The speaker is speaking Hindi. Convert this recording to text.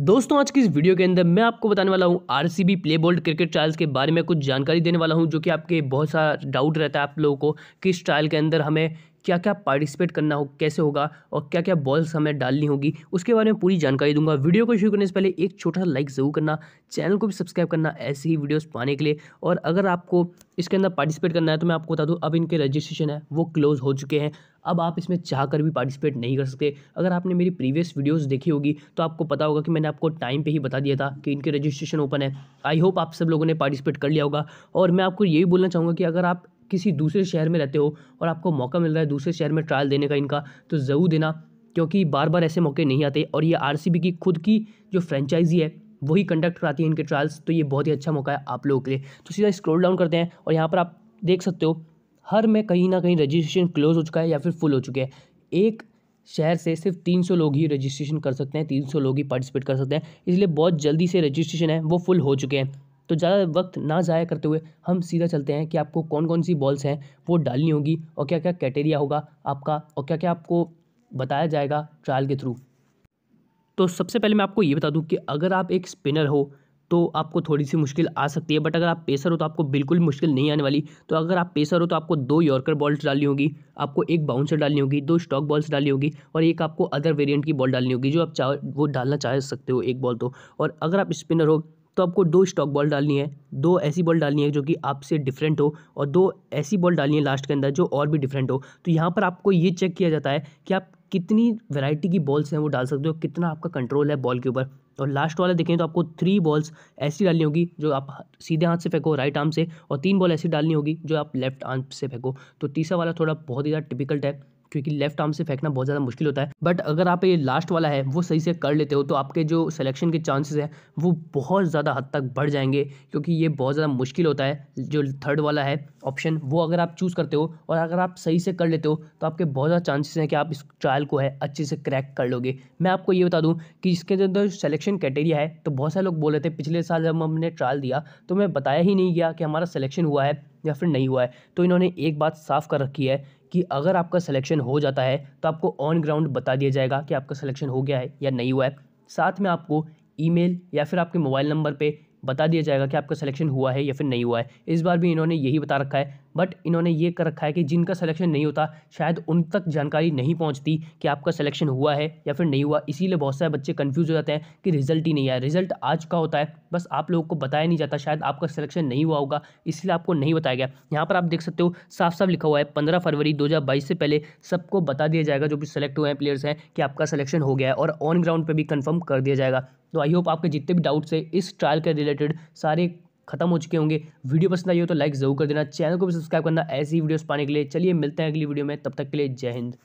दोस्तों आज की इस वीडियो के अंदर मैं आपको बताने वाला हूं RCB play bold cricket trials के बारे में कुछ जानकारी देने वाला हूं जो कि आपके बहुत सा डाउट रहता है आप लोगों को कि इस ट्रायल के अंदर हमें क्या क्या पार्टिसिपेट करना हो कैसे होगा और क्या क्या बॉल्स हमें डालनी होगी उसके बारे में पूरी जानकारी दूंगा वीडियो को शुरू करने से पहले एक छोटा सा लाइक ज़रूर करना चैनल को भी सब्सक्राइब करना ऐसी ही वीडियोस पाने के लिए और अगर आपको इसके अंदर पार्टिसिपेट करना है तो मैं आपको बता दूँ अब इनके रजिस्ट्रेशन है वो क्लोज़ हो चुके हैं अब आप इसमें चाह कर भी पार्टिसिपेट नहीं कर सकते अगर आपने मेरी प्रीवियस वीडियोज़ देखी होगी तो आपको पता होगा कि मैंने आपको टाइम पर ही बता दिया था कि इनके रजिस्ट्रेशन ओपन है आई होप आप सब लोगों ने पार्टिसिपेट कर लिया होगा और मैं आपको ये भी बोलना चाहूँगा कि अगर आप किसी दूसरे शहर में रहते हो और आपको मौका मिल रहा है दूसरे शहर में ट्रायल देने का इनका तो ज़रूर देना क्योंकि बार बार ऐसे मौके नहीं आते और ये आर की खुद की जो फ्रेंचाइजी है वही कंडक्ट कराती है इनके ट्रायल्स तो ये बहुत ही अच्छा मौका है आप लोगों के लिए तो सीधा स्क्रॉल डाउन करते हैं और यहाँ पर आप देख सकते हो हर में कहीं ना कहीं रजिस्ट्रेशन क्लोज हो चुका है या फिर फुल हो चुके हैं एक शहर से सिर्फ तीन सौ लोग ही रजिस्ट्रेशन कर सकते हैं तीन सौ लोग ही पार्टिसिपेट कर सकते हैं इसलिए बहुत जल्दी से रजिस्ट्रेशन है वो फुल हो चुके हैं तो ज़्यादा वक्त ना ज़ाया करते हुए हम सीधा चलते हैं कि आपको कौन कौन सी बॉल्स हैं वो डालनी होगी और क्या क्या क्राइटेरिया होगा आपका और क्या क्या आपको बताया जाएगा ट्रायल के थ्रू तो सबसे पहले मैं आपको ये बता दूँ कि अगर आप एक स्पिनर हो तो आपको थोड़ी सी मुश्किल आ सकती है बट अगर आप पेसर हो तो आपको बिल्कुल मुश्किल नहीं आने वाली तो अगर आप पेसर हो तो आपको दो यॉर्कर बॉल्स डालनी होगी आपको एक बाउंसर डालनी होगी दो स्टॉक बॉल्स डालनी होगी और एक आपको अदर वेरियंट की बॉल डालनी होगी जो आप चाह वो डालना चाह सकते हो एक बॉल तो और अगर आप स्पिनर हो तो आपको दो स्टॉक बॉल डालनी है दो ऐसी बॉल डालनी है जो कि आपसे डिफरेंट हो और दो ऐसी बॉल डालनी है लास्ट के अंदर जो और भी डिफरेंट हो तो यहाँ पर आपको ये चेक किया जाता है कि आप कितनी वैरायटी की बॉल्स हैं वो डाल सकते हो कितना आपका कंट्रोल है बॉल के ऊपर और लास्ट वाला देखें तो आपको थ्री बॉल्स ऐसी डालनी होगी जो आप सीधे हाथ से फेंको राइट आर्म से और तीन बॉल ऐसी डालनी होगी जो आप लेफ्ट आर्म से फेंको तो तीसरा वाला थोड़ा बहुत ही ज़्यादा टिपिकल टाइप क्योंकि लेफ्ट आर्म से फेंकना बहुत ज़्यादा मुश्किल होता है बट अगर आप ये लास्ट वाला है वो सही से कर लेते हो तो आपके जो सिलेक्शन के चांसेस हैं वो बहुत ज़्यादा हद तक बढ़ जाएंगे क्योंकि ये बहुत ज़्यादा मुश्किल होता है जो थर्ड वाला है ऑप्शन वो अगर आप चूज़ करते हो और अगर आप सही से कर लेते हो तो आपके बहुत ज़्यादा चांसेस हैं कि आप इस ट्रायल को है अच्छे से क्रैक कर लोगे मैं आपको ये बता दूँ कि इसके अंदर सिलेक्शन क्राइटेरिया है तो बहुत सारे लोग बोल रहे थे पिछले साल जब हमने ट्रायल दिया तो मैं बताया ही नहीं गया कि हमारा सिलेक्शन हुआ है या फिर नहीं हुआ है तो इन्होंने एक बात साफ कर रखी है कि अगर आपका सिलेक्शन हो जाता है तो आपको ऑन ग्राउंड बता दिया जाएगा कि आपका सिलेक्शन हो गया है या नहीं हुआ है साथ में आपको ईमेल या फिर आपके मोबाइल नंबर पे बता दिया जाएगा कि आपका सिलेक्शन हुआ है या फिर नहीं हुआ है इस बार भी इन्होंने यही बता रखा है बट इन्होंने ये कर रखा है कि जिनका सिलेक्शन नहीं होता शायद उन तक जानकारी नहीं पहुंचती कि आपका सिलेक्शन हुआ है या फिर नहीं हुआ इसीलिए बहुत सारे बच्चे कन्फ्यूज हो जाते हैं कि रिजल्ट ही नहीं आया रिजल्ट आज का होता है बस आप लोगों को बताया नहीं जाता शायद आपका सिलेक्शन नहीं हुआ होगा इसलिए आपको नहीं बताया गया यहाँ पर आप देख सकते हो साफ साफ लिखा हुआ है पंद्रह फरवरी दो से पहले सबको बता दिया जाएगा जो भी सिलेक्ट हुए हैं प्लेयर्स हैं कि आपका सिलेक्शन हो गया है और ऑन ग्राउंड पर भी कन्फर्म कर दिया जाएगा तो आई होप आपके जितने भी डाउट्स है इस ट्रायल के रिलेटेड सारे खत्म हो चुके होंगे वीडियो पसंद आई हो तो लाइक जरूर कर देना चैनल को भी सब्सक्राइब करना ऐसी वीडियोस पाने के लिए चलिए मिलते हैं अगली वीडियो में तब तक के लिए जय हिंद